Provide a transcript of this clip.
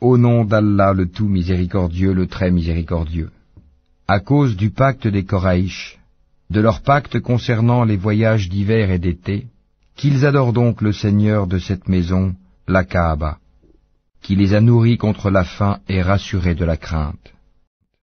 Au nom d'Allah le tout miséricordieux, le très miséricordieux. À cause du pacte des Koraïches, de leur pacte concernant les voyages d'hiver et d'été, qu'ils adorent donc le Seigneur de cette maison, la Kaaba, qui les a nourris contre la faim et rassurés de la crainte.